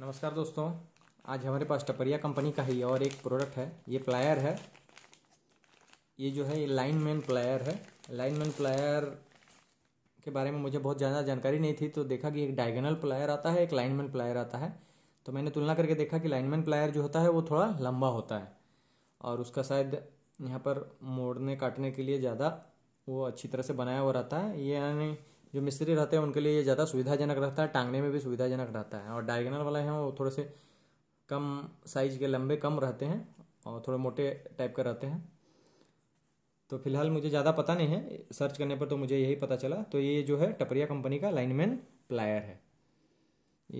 नमस्कार दोस्तों आज हमारे पास टपरिया कंपनी का ही और एक प्रोडक्ट है ये प्लायर है ये जो है ये लाइन मैन प्लायर है लाइन मैन प्लायर के बारे में मुझे बहुत ज़्यादा जानकारी नहीं थी तो देखा कि एक डायगोनल प्लायर आता है एक लाइन मैन प्लायर आता है तो मैंने तुलना करके देखा कि लाइन मैन प्लायर जो होता है वो थोड़ा लंबा होता है और उसका शायद यहाँ पर मोड़ने काटने के लिए ज़्यादा वो अच्छी तरह से बनाया हुआ रहता है ये यानी जो मिस्त्री रहते हैं उनके लिए ये ज़्यादा सुविधाजनक रहता है टांगने में भी सुविधाजनक रहता है और डायगनल वाले हैं वो थोड़े से कम साइज के लंबे कम रहते हैं और थोड़े मोटे टाइप के रहते हैं तो फिलहाल मुझे ज़्यादा पता नहीं है सर्च करने पर तो मुझे यही पता चला तो ये जो है टपरिया कंपनी का लाइनमैन प्लायर है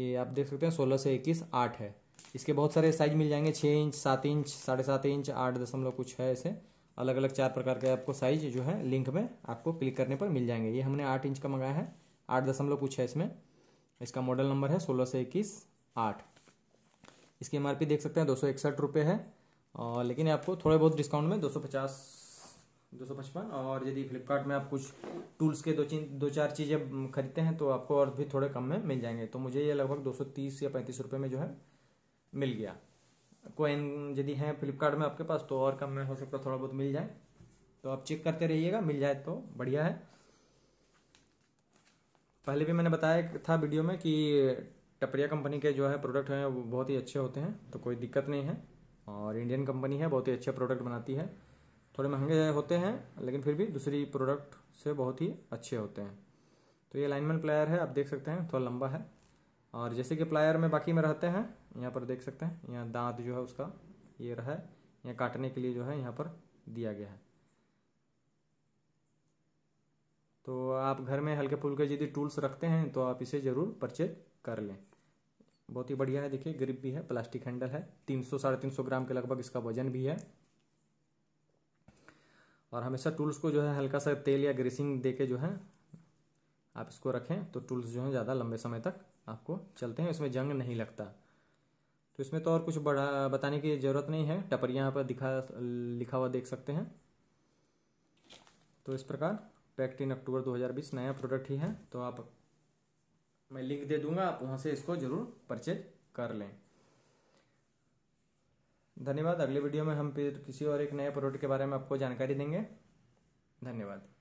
ये आप देख सकते हैं सोलह से इक्कीस आठ है इसके बहुत सारे साइज मिल जाएंगे छः इंच सात इंच साढ़े सात इंच आठ दशमलव कुछ है ऐसे अलग अलग चार प्रकार के आपको साइज जो है लिंक में आपको क्लिक करने पर मिल जाएंगे ये हमने आठ इंच का मंगाया है आठ दशमलव कुछ है इसमें इसका मॉडल नंबर है सोलह सौ इक्कीस आठ इसकी एम देख सकते हैं दो सौ इकसठ रुपये है और लेकिन आपको थोड़े बहुत डिस्काउंट में दो सौ पचास दो सौ पचपन और यदि फ्लिपकार्ट में आप कुछ टूल्स के दो चीन दो चार चीज़ें खरीदते हैं तो आपको और भी थोड़े कम में मिल जाएंगे तो मुझे ये लगभग दो सौ तीस या पैंतीस रुपये में जो है मिल गया कोइन यदि हैं फ्लिपकार्ट में आपके पास तो और कम में हो सकता है थोड़ा बहुत मिल जाए तो आप चेक करते रहिएगा मिल जाए तो बढ़िया है पहले भी मैंने बताया था वीडियो में कि टपरिया कंपनी के जो है प्रोडक्ट हैं वो बहुत ही अच्छे होते हैं तो कोई दिक्कत नहीं है और इंडियन कंपनी है बहुत ही अच्छे प्रोडक्ट बनाती है थोड़े महंगे होते हैं लेकिन फिर भी दूसरी प्रोडक्ट से बहुत ही अच्छे होते हैं तो ये अलाइनमेंट प्लेयर है आप देख सकते हैं थोड़ा लंबा है और जैसे कि प्लायर में बाकी में रहते हैं यहाँ पर देख सकते हैं यहाँ दांत जो है उसका ये रहा है यहाँ काटने के लिए जो है यहाँ पर दिया गया है तो आप घर में हल्के फुल्के यदि टूल्स रखते हैं तो आप इसे ज़रूर परचेज कर लें बहुत ही बढ़िया है देखिए ग्रिप भी है प्लास्टिक हैंडल है तीन सौ साढ़े तीन सौ ग्राम के लगभग इसका वजन भी है और हमेशा टूल्स को जो है हल्का सा तेल या ग्रीसिंग दे के जो है आप इसको रखें तो टूल्स जो है ज़्यादा लंबे समय तक आपको चलते हैं इसमें जंग नहीं लगता तो इसमें तो और कुछ बढ़ा बताने की ज़रूरत नहीं है टपरिया यहाँ पर दिखा लिखा हुआ देख सकते हैं तो इस प्रकार पैक्ट इन अक्टूबर 2020 नया प्रोडक्ट ही है तो आप मैं लिंक दे दूंगा आप वहाँ से इसको ज़रूर परचेज कर लें धन्यवाद अगले वीडियो में हम फिर किसी और एक नए प्रोडक्ट के बारे में आपको जानकारी देंगे धन्यवाद